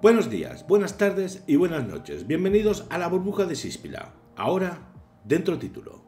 Buenos días, buenas tardes y buenas noches. Bienvenidos a la burbuja de Síspila. Ahora, dentro título.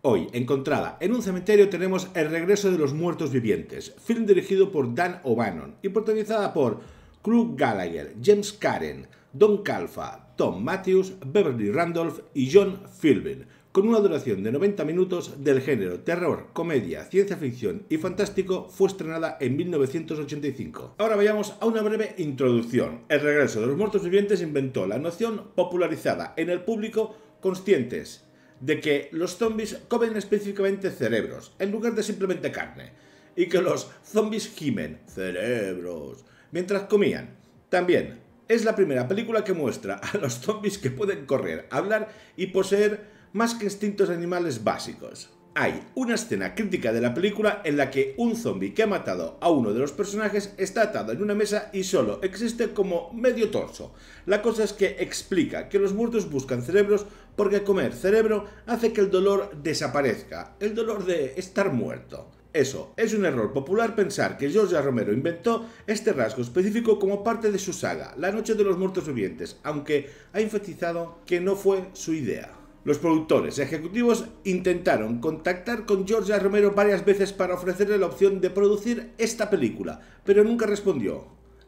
Hoy, encontrada en un cementerio, tenemos El regreso de los muertos vivientes, film dirigido por Dan O'Bannon y protagonizada por Krug Gallagher, James Karen, Don Calfa, Tom Matthews, Beverly Randolph y John Philbin con una duración de 90 minutos del género terror, comedia, ciencia ficción y fantástico, fue estrenada en 1985. Ahora vayamos a una breve introducción. El regreso de los muertos vivientes inventó la noción popularizada en el público conscientes de que los zombies comen específicamente cerebros, en lugar de simplemente carne, y que los zombies gimen cerebros mientras comían. También es la primera película que muestra a los zombies que pueden correr, hablar y poseer más que instintos animales básicos. Hay una escena crítica de la película en la que un zombie que ha matado a uno de los personajes está atado en una mesa y solo existe como medio torso. La cosa es que explica que los muertos buscan cerebros porque comer cerebro hace que el dolor desaparezca, el dolor de estar muerto. Eso, es un error popular pensar que George Romero inventó este rasgo específico como parte de su saga, La Noche de los Muertos Vivientes, aunque ha enfatizado que no fue su idea. Los productores ejecutivos intentaron contactar con Georgia Romero varias veces para ofrecerle la opción de producir esta película, pero nunca respondió.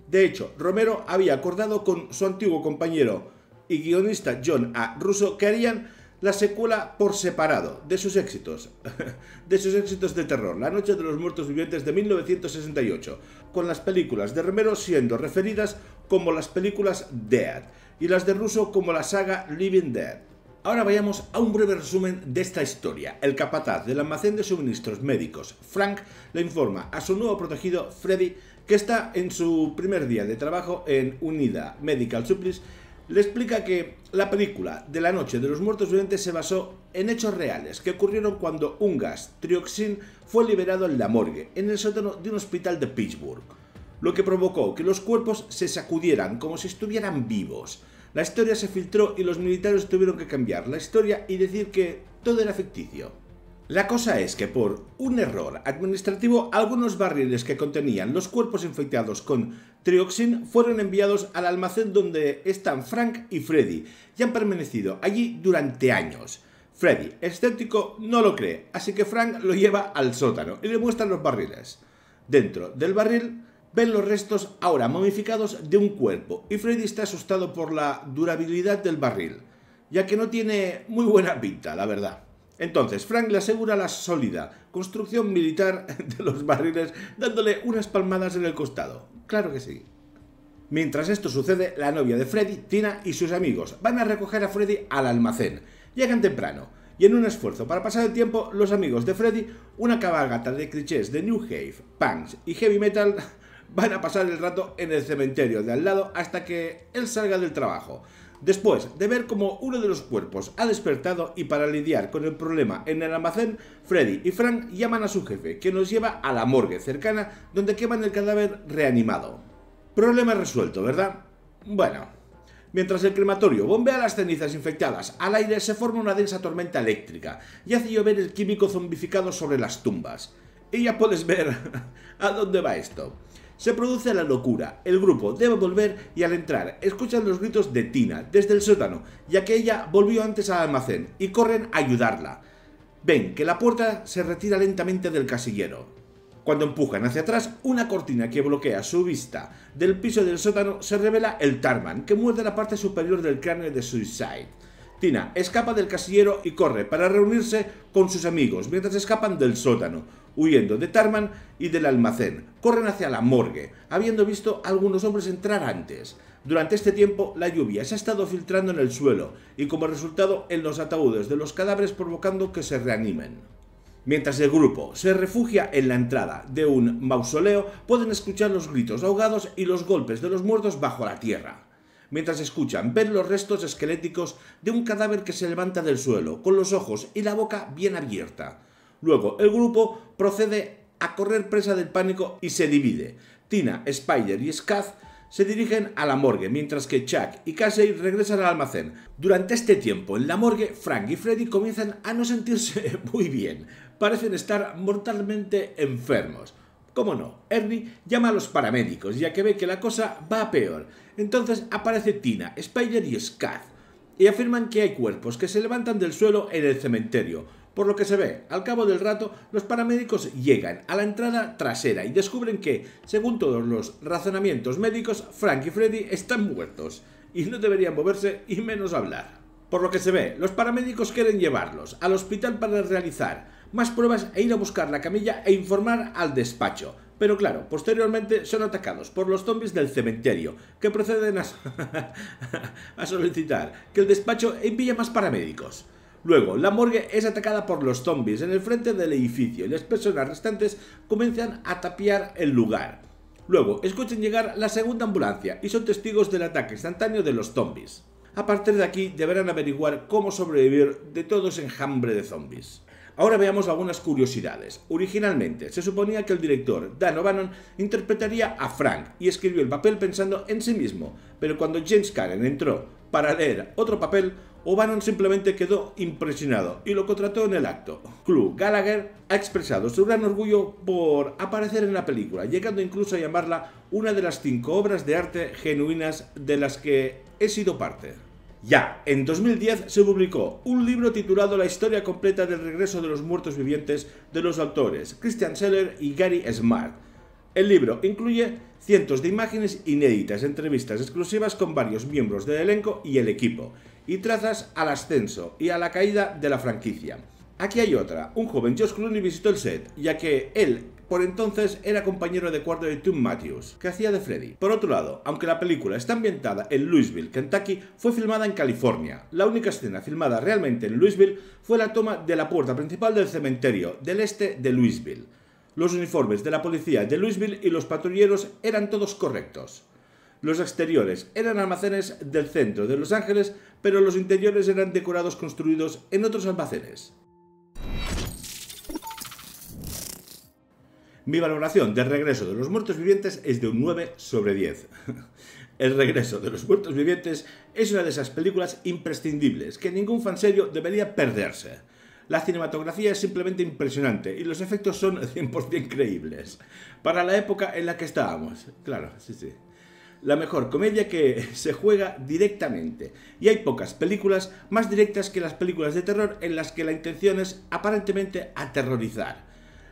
De hecho, Romero había acordado con su antiguo compañero y guionista John A. Russo que harían la secuela por separado de sus éxitos, de sus éxitos de terror, La Noche de los Muertos Vivientes de 1968, con las películas de Romero siendo referidas como las películas Dead y las de Russo como la saga Living Dead. Ahora vayamos a un breve resumen de esta historia. El capataz del almacén de suministros médicos, Frank, le informa a su nuevo protegido, Freddy, que está en su primer día de trabajo en Unida Medical Supplies. Le explica que la película de la noche de los muertos vivientes se basó en hechos reales que ocurrieron cuando un gas, trioxin, fue liberado en la morgue, en el sótano de un hospital de Pittsburgh, lo que provocó que los cuerpos se sacudieran como si estuvieran vivos. La historia se filtró y los militares tuvieron que cambiar la historia y decir que todo era ficticio. La cosa es que por un error administrativo algunos barriles que contenían los cuerpos infectados con trioxin fueron enviados al almacén donde están Frank y Freddy y han permanecido allí durante años. Freddy, escéptico, no lo cree, así que Frank lo lleva al sótano y le muestra los barriles. Dentro del barril ven los restos ahora momificados de un cuerpo y Freddy está asustado por la durabilidad del barril, ya que no tiene muy buena pinta, la verdad. Entonces, Frank le asegura la sólida construcción militar de los barriles dándole unas palmadas en el costado. Claro que sí. Mientras esto sucede, la novia de Freddy, Tina y sus amigos van a recoger a Freddy al almacén. Llegan temprano y en un esfuerzo para pasar el tiempo, los amigos de Freddy, una cabalgata de clichés de New Wave, punks y heavy metal van a pasar el rato en el cementerio de al lado hasta que él salga del trabajo. Después de ver cómo uno de los cuerpos ha despertado y para lidiar con el problema en el almacén, Freddy y Frank llaman a su jefe, que nos lleva a la morgue cercana donde queman el cadáver reanimado. Problema resuelto, ¿verdad? Bueno, Mientras el crematorio bombea las cenizas infectadas al aire, se forma una densa tormenta eléctrica y hace llover el químico zombificado sobre las tumbas. Y ya puedes ver a dónde va esto. Se produce la locura. El grupo debe volver y al entrar escuchan los gritos de Tina desde el sótano, ya que ella volvió antes al almacén y corren a ayudarla. Ven que la puerta se retira lentamente del casillero. Cuando empujan hacia atrás, una cortina que bloquea su vista del piso del sótano se revela el Tarman, que muerde la parte superior del cráneo de Suicide. Tina escapa del casillero y corre para reunirse con sus amigos mientras escapan del sótano, huyendo de Tarman y del almacén. Corren hacia la morgue, habiendo visto algunos hombres entrar antes. Durante este tiempo, la lluvia se ha estado filtrando en el suelo y como resultado en los ataúdes de los cadáveres provocando que se reanimen. Mientras el grupo se refugia en la entrada de un mausoleo, pueden escuchar los gritos ahogados y los golpes de los muertos bajo la tierra mientras escuchan ver los restos esqueléticos de un cadáver que se levanta del suelo, con los ojos y la boca bien abierta. Luego, el grupo procede a correr presa del pánico y se divide. Tina, Spider y scath se dirigen a la morgue, mientras que Chuck y Casey regresan al almacén. Durante este tiempo, en la morgue, Frank y Freddy comienzan a no sentirse muy bien. Parecen estar mortalmente enfermos. Cómo no, Ernie llama a los paramédicos ya que ve que la cosa va peor. Entonces aparece Tina, Spider y Scott y afirman que hay cuerpos que se levantan del suelo en el cementerio. Por lo que se ve, al cabo del rato, los paramédicos llegan a la entrada trasera y descubren que, según todos los razonamientos médicos, Frank y Freddy están muertos y no deberían moverse y menos hablar. Por lo que se ve, los paramédicos quieren llevarlos al hospital para realizar más pruebas e ir a buscar la camilla e informar al despacho. Pero claro, posteriormente son atacados por los zombies del cementerio, que proceden a, solicitar que el despacho envíe más paramédicos. Luego, la morgue es atacada por los zombies en el frente del edificio y las personas restantes comienzan a tapiar el lugar. Luego, escuchan llegar la segunda ambulancia y son testigos del ataque instantáneo de los zombies. A partir de aquí, deberán averiguar cómo sobrevivir de todo ese enjambre de zombies. Ahora veamos algunas curiosidades. Originalmente, se suponía que el director Dan O'Bannon interpretaría a Frank y escribió el papel pensando en sí mismo, pero cuando James Karen entró para leer otro papel, O'Bannon simplemente quedó impresionado y lo contrató en el acto. Clue Gallagher ha expresado su gran orgullo por aparecer en la película, llegando incluso a llamarla una de las cinco obras de arte genuinas de las que he sido parte. Ya, en 2010 se publicó un libro titulado La historia completa del regreso de los muertos vivientes de los autores Christian Seller y Gary Smart. El libro incluye cientos de imágenes inéditas, entrevistas exclusivas con varios miembros del elenco y el equipo, y trazas al ascenso y a la caída de la franquicia. Aquí hay otra, un joven Josh Clooney visitó el set, ya que él por entonces era compañero de cuarto de Tim Matthews, que hacía de Freddy. Por otro lado, aunque la película está ambientada en Louisville, Kentucky, fue filmada en California. La única escena filmada realmente en Louisville fue la toma de la puerta principal del cementerio del este de Louisville. Los uniformes de la policía de Louisville y los patrulleros eran todos correctos. Los exteriores eran almacenes del centro de Los Ángeles, pero los interiores eran decorados construidos en otros almacenes. Mi valoración del regreso de los muertos vivientes es de un 9 sobre 10. El regreso de los muertos vivientes es una de esas películas imprescindibles que ningún fan serio debería perderse. La cinematografía es simplemente impresionante y los efectos son 100% creíbles. Para la época en la que estábamos. Claro, sí, sí. La mejor comedia que se juega directamente. Y hay pocas películas más directas que las películas de terror en las que la intención es aparentemente aterrorizar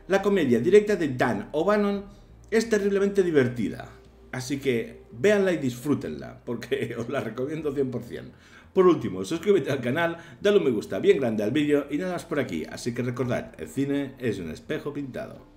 la comedia directa de Dan O'Bannon es terriblemente divertida. Así que véanla y disfrútenla, porque os la recomiendo 100%. Por último, suscríbete al canal, dale un me gusta bien grande al vídeo y nada más por aquí. Así que recordad, el cine es un espejo pintado.